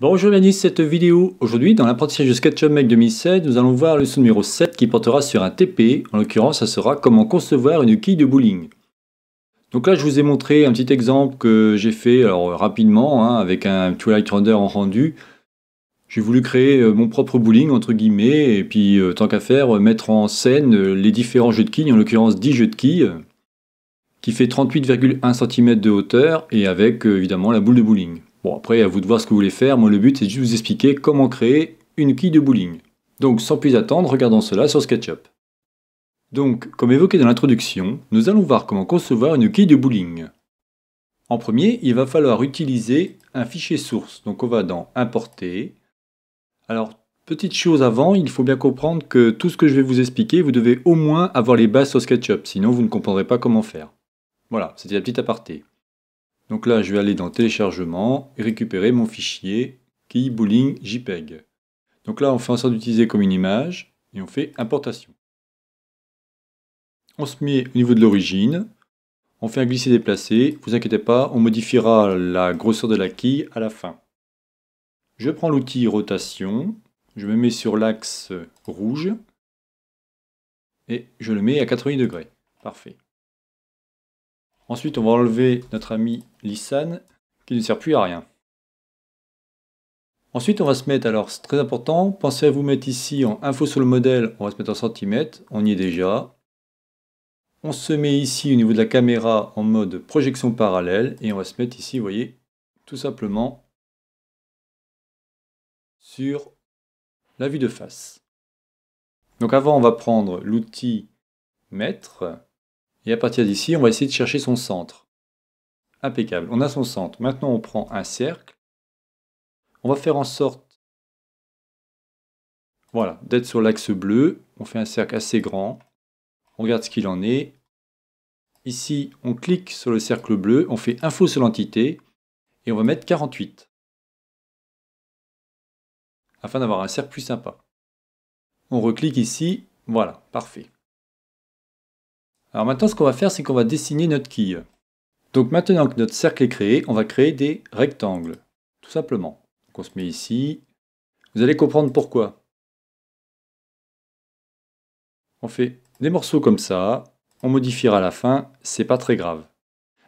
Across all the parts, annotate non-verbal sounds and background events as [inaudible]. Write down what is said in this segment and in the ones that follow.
Bonjour tous, cette vidéo aujourd'hui dans l'apprentissage de SketchUp Make 2007, nous allons voir le leçon numéro 7 qui portera sur un TP, en l'occurrence ça sera comment concevoir une quille de bowling. Donc là je vous ai montré un petit exemple que j'ai fait rapidement hein, avec un Twilight Render en rendu. J'ai voulu créer euh, mon propre bowling entre guillemets et puis euh, tant qu'à faire mettre en scène euh, les différents jeux de quilles, en l'occurrence 10 jeux de quilles qui fait 38,1 cm de hauteur et avec évidemment la boule de bowling. Bon, après, à vous de voir ce que vous voulez faire. Moi, le but, c'est juste de vous expliquer comment créer une quille de bowling. Donc, sans plus attendre, regardons cela sur SketchUp. Donc, comme évoqué dans l'introduction, nous allons voir comment concevoir une quille de bowling. En premier, il va falloir utiliser un fichier source. Donc, on va dans Importer. Alors, petite chose avant, il faut bien comprendre que tout ce que je vais vous expliquer, vous devez au moins avoir les bases sur SketchUp, sinon vous ne comprendrez pas comment faire. Voilà, c'était la petite aparté. Donc là, je vais aller dans téléchargement et récupérer mon fichier keybooling JPEG. Donc là, on fait en sorte d'utiliser comme une image et on fait importation. On se met au niveau de l'origine, on fait un glisser-déplacer, vous inquiétez pas, on modifiera la grosseur de la quille à la fin. Je prends l'outil rotation, je me mets sur l'axe rouge et je le mets à 80 degrés. Parfait. Ensuite, on va enlever notre ami Lissan qui ne sert plus à rien. Ensuite, on va se mettre, alors c'est très important, pensez à vous mettre ici en info sur le modèle, on va se mettre en centimètres, on y est déjà. On se met ici au niveau de la caméra en mode projection parallèle et on va se mettre ici, vous voyez, tout simplement sur la vue de face. Donc avant, on va prendre l'outil mètre et à partir d'ici, on va essayer de chercher son centre. Impeccable, on a son centre. Maintenant, on prend un cercle. On va faire en sorte voilà, d'être sur l'axe bleu. On fait un cercle assez grand. On regarde ce qu'il en est. Ici, on clique sur le cercle bleu, on fait info sur l'entité et on va mettre 48 afin d'avoir un cercle plus sympa. On reclique ici, voilà, parfait. Alors maintenant, ce qu'on va faire, c'est qu'on va dessiner notre quille. Donc maintenant que notre cercle est créé, on va créer des rectangles, tout simplement. Donc on se met ici. Vous allez comprendre pourquoi. On fait des morceaux comme ça, on modifiera à la fin, c'est pas très grave.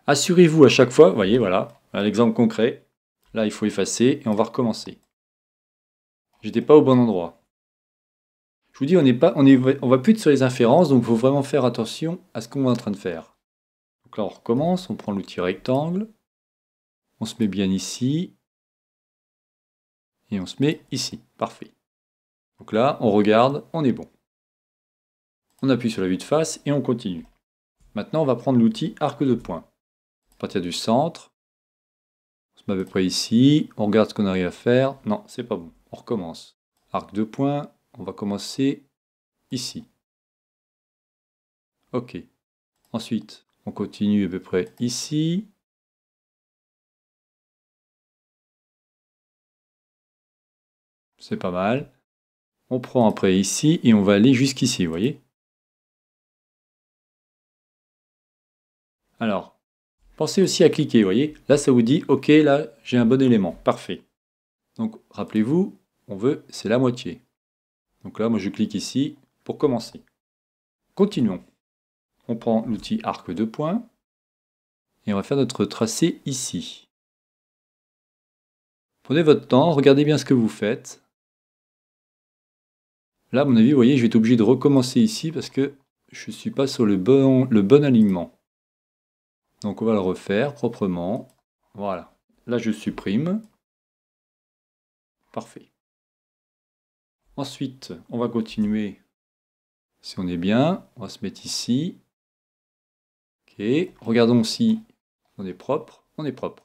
Assurez-vous à chaque fois, voyez, voilà, un exemple concret. Là, il faut effacer et on va recommencer. J'étais pas au bon endroit. Je vous dis, on n'est on, va plus être sur les inférences, donc il faut vraiment faire attention à ce qu'on est en train de faire. Donc là, on recommence, on prend l'outil rectangle, on se met bien ici, et on se met ici. Parfait. Donc là, on regarde, on est bon. On appuie sur la vue de face et on continue. Maintenant, on va prendre l'outil arc de point. va partir du centre, on se met à peu près ici, on regarde ce qu'on arrive à faire. Non, c'est pas bon. On recommence. Arc de point on va commencer ici. OK. Ensuite, on continue à peu près ici. C'est pas mal. On prend après ici et on va aller jusqu'ici, vous voyez Alors, pensez aussi à cliquer, vous voyez Là, ça vous dit, OK, là, j'ai un bon élément. Parfait. Donc, rappelez-vous, on veut, c'est la moitié. Donc là, moi je clique ici pour commencer. Continuons. On prend l'outil arc de points et on va faire notre tracé ici. Prenez votre temps, regardez bien ce que vous faites. Là, à mon avis, vous voyez, je vais être obligé de recommencer ici parce que je ne suis pas sur le bon, le bon alignement. Donc on va le refaire proprement. Voilà. Là, je supprime. Parfait. Ensuite, on va continuer. Si on est bien, on va se mettre ici. OK. Regardons si on est propre. On est propre.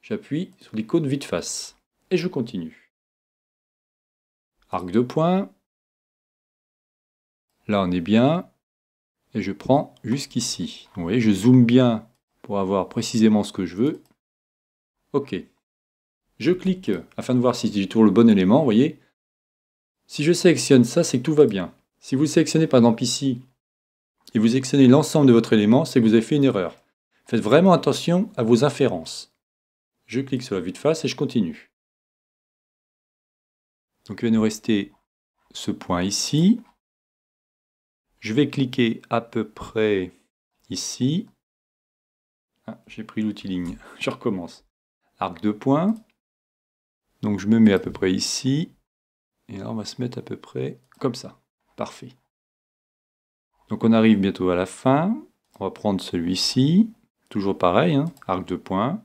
J'appuie sur l'icône vite face. Et je continue. Arc de point. Là, on est bien. Et je prends jusqu'ici. Vous voyez, je zoome bien pour avoir précisément ce que je veux. OK. Je clique afin de voir si j'ai toujours le bon élément. Vous voyez, si je sélectionne ça, c'est que tout va bien. Si vous sélectionnez par exemple ici, et vous sélectionnez l'ensemble de votre élément, c'est que vous avez fait une erreur. Faites vraiment attention à vos inférences. Je clique sur la vue de face et je continue. Donc il va nous rester ce point ici. Je vais cliquer à peu près ici. Ah, j'ai pris l'outil ligne. [laughs] Je recommence. Arc de point. Donc je me mets à peu près ici. Et là, on va se mettre à peu près comme ça. Parfait. Donc on arrive bientôt à la fin. On va prendre celui-ci. Toujours pareil, hein, arc de point.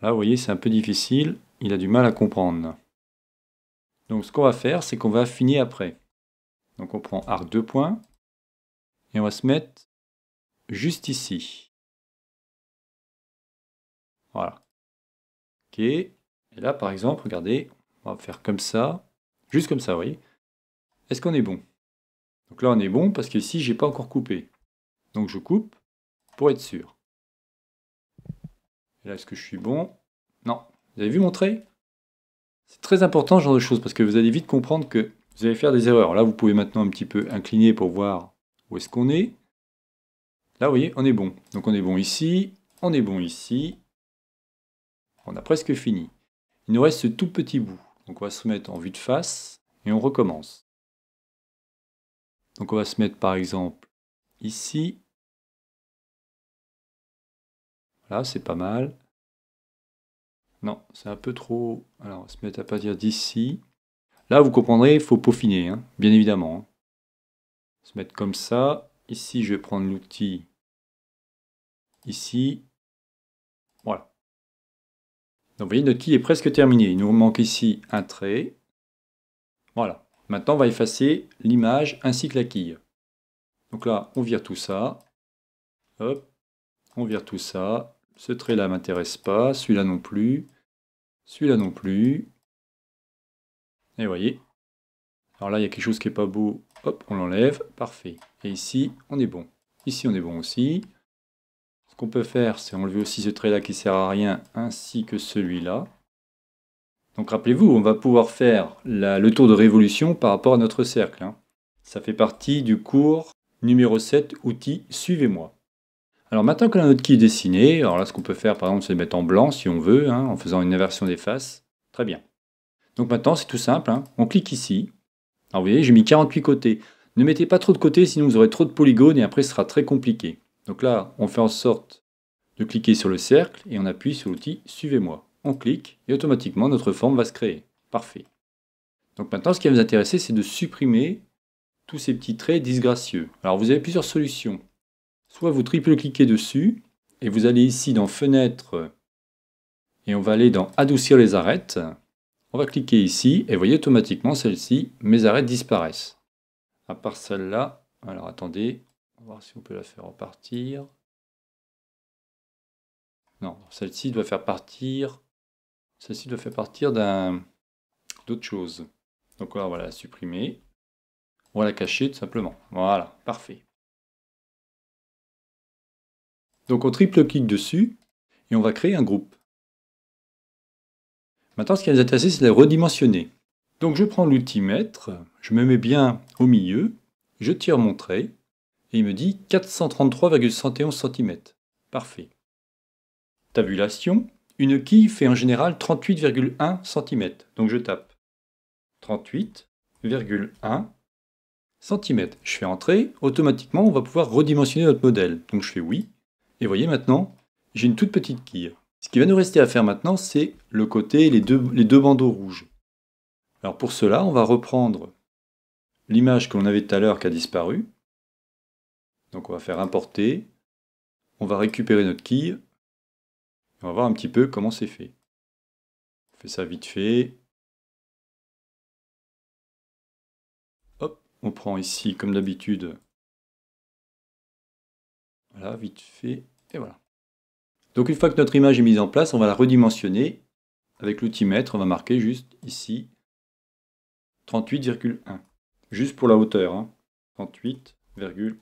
Là, vous voyez, c'est un peu difficile. Il a du mal à comprendre. Donc ce qu'on va faire, c'est qu'on va affiner après. Donc on prend arc de point. Et on va se mettre juste ici. Voilà. OK. Et là, par exemple, regardez, on va faire comme ça. Juste comme ça, vous voyez. Est-ce qu'on est bon Donc là, on est bon parce qu'ici, je n'ai pas encore coupé. Donc je coupe pour être sûr. là, est-ce que je suis bon Non. Vous avez vu mon trait C'est très important ce genre de choses parce que vous allez vite comprendre que vous allez faire des erreurs. Là, vous pouvez maintenant un petit peu incliner pour voir où est-ce qu'on est. Là, vous voyez, on est bon. Donc on est bon ici, on est bon ici. On a presque fini. Il nous reste ce tout petit bout. Donc on va se mettre en vue de face et on recommence. Donc on va se mettre par exemple ici. Là, c'est pas mal. Non, c'est un peu trop... Alors on va se mettre à partir d'ici. Là, vous comprendrez, il faut peaufiner, hein, bien évidemment. Hein. va Se mettre comme ça. Ici, je vais prendre l'outil ici donc vous voyez, notre quille est presque terminée. Il nous manque ici un trait. Voilà. Maintenant, on va effacer l'image ainsi que la quille. Donc là, on vire tout ça. Hop. On vire tout ça. Ce trait-là ne m'intéresse pas. Celui-là non plus. Celui-là non plus. Et vous voyez. Alors là, il y a quelque chose qui n'est pas beau. Hop, on l'enlève. Parfait. Et ici, on est bon. Ici, on est bon aussi qu'on peut faire, c'est enlever aussi ce trait-là qui sert à rien, ainsi que celui-là. Donc rappelez-vous, on va pouvoir faire le tour de révolution par rapport à notre cercle. Hein. Ça fait partie du cours numéro 7, outil suivez-moi. Alors maintenant que la note qui est dessinée alors là ce qu'on peut faire par exemple c'est mettre en blanc si on veut, hein, en faisant une inversion des faces. Très bien. Donc maintenant c'est tout simple, hein. on clique ici. Alors vous voyez j'ai mis 48 côtés. Ne mettez pas trop de côtés sinon vous aurez trop de polygones et après ce sera très compliqué. Donc là, on fait en sorte de cliquer sur le cercle et on appuie sur l'outil Suivez-moi. On clique et automatiquement notre forme va se créer. Parfait. Donc maintenant, ce qui va vous intéresser, c'est de supprimer tous ces petits traits disgracieux. Alors vous avez plusieurs solutions. Soit vous triple-cliquez dessus et vous allez ici dans Fenêtre et on va aller dans Adoucir les arêtes. On va cliquer ici et vous voyez automatiquement celle-ci, mes arêtes disparaissent. À part celle-là, alors attendez, voir si on peut la faire repartir. Non, celle-ci doit faire partir. Celle-ci doit faire partir d'un d'autre chose. Donc là, voilà, la supprimer. On va la cacher tout simplement. Voilà, parfait. Donc on triple-clique dessus et on va créer un groupe. Maintenant, ce qui va nous intéresser, c'est de la redimensionner. Donc je prends l'outil je me mets bien au milieu, je tire mon trait, et il me dit 433,71 cm. Parfait. Tabulation. Une quille fait en général 38,1 cm. Donc je tape 38,1 cm. Je fais entrer. Automatiquement, on va pouvoir redimensionner notre modèle. Donc je fais oui. Et voyez maintenant, j'ai une toute petite quille. Ce qui va nous rester à faire maintenant, c'est le côté, les deux, les deux bandeaux rouges. Alors pour cela, on va reprendre l'image que l'on avait tout à l'heure qui a disparu. Donc on va faire importer, on va récupérer notre quille, on va voir un petit peu comment c'est fait. On fait ça vite fait. Hop, on prend ici comme d'habitude. Voilà, vite fait, et voilà. Donc une fois que notre image est mise en place, on va la redimensionner. Avec l'outil mètre, on va marquer juste ici 38,1. Juste pour la hauteur, 38,1. Hein.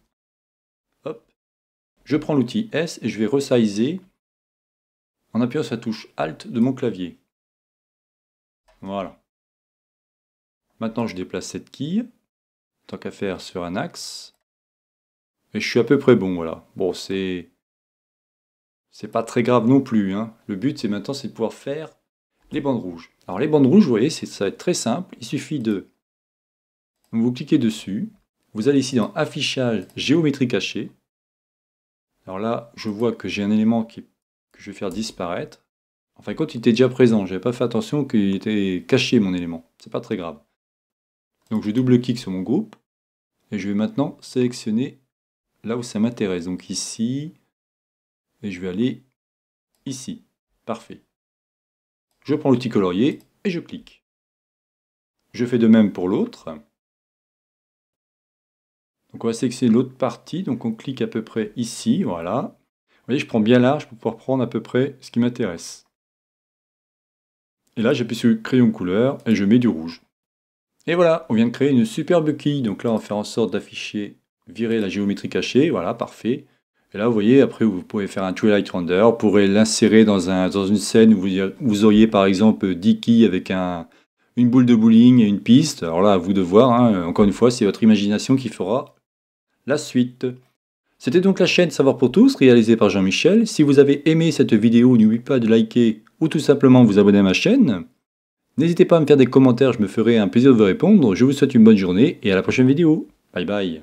Je prends l'outil S et je vais resizer en appuyant sur la touche Alt de mon clavier. Voilà. Maintenant, je déplace cette quille, tant qu'à faire sur un axe. Et je suis à peu près bon, voilà. Bon, c'est... C'est pas très grave non plus. Hein. Le but, c'est maintenant, c'est de pouvoir faire les bandes rouges. Alors, les bandes rouges, vous voyez, ça va être très simple. Il suffit de... Vous cliquez dessus. Vous allez ici dans Affichage géométrie cachée. Alors là, je vois que j'ai un élément que je vais faire disparaître. En Enfin, quand il était déjà présent, je n'avais pas fait attention qu'il était caché, mon élément. C'est pas très grave. Donc je double-clique sur mon groupe, et je vais maintenant sélectionner là où ça m'intéresse. Donc ici, et je vais aller ici. Parfait. Je prends l'outil colorier, et je clique. Je fais de même pour l'autre. Donc on va sélectionner l'autre partie, donc on clique à peu près ici, voilà. Vous voyez, je prends bien large pour pouvoir prendre à peu près ce qui m'intéresse. Et là, j'appuie sur le crayon couleur et je mets du rouge. Et voilà, on vient de créer une superbe quille. Donc là, on va faire en sorte d'afficher, virer la géométrie cachée, voilà, parfait. Et là, vous voyez, après, vous pouvez faire un Twilight Render, vous pourrez l'insérer dans, un, dans, une scène où vous, auriez, par exemple, 10 quilles avec un, une boule de bowling et une piste. Alors là, à vous de voir, hein. encore une fois, c'est votre imagination qui fera la suite. C'était donc la chaîne Savoir pour tous réalisée par Jean-Michel. Si vous avez aimé cette vidéo, n'oubliez pas de liker ou tout simplement vous abonner à ma chaîne. N'hésitez pas à me faire des commentaires, je me ferai un plaisir de vous répondre. Je vous souhaite une bonne journée et à la prochaine vidéo. Bye bye.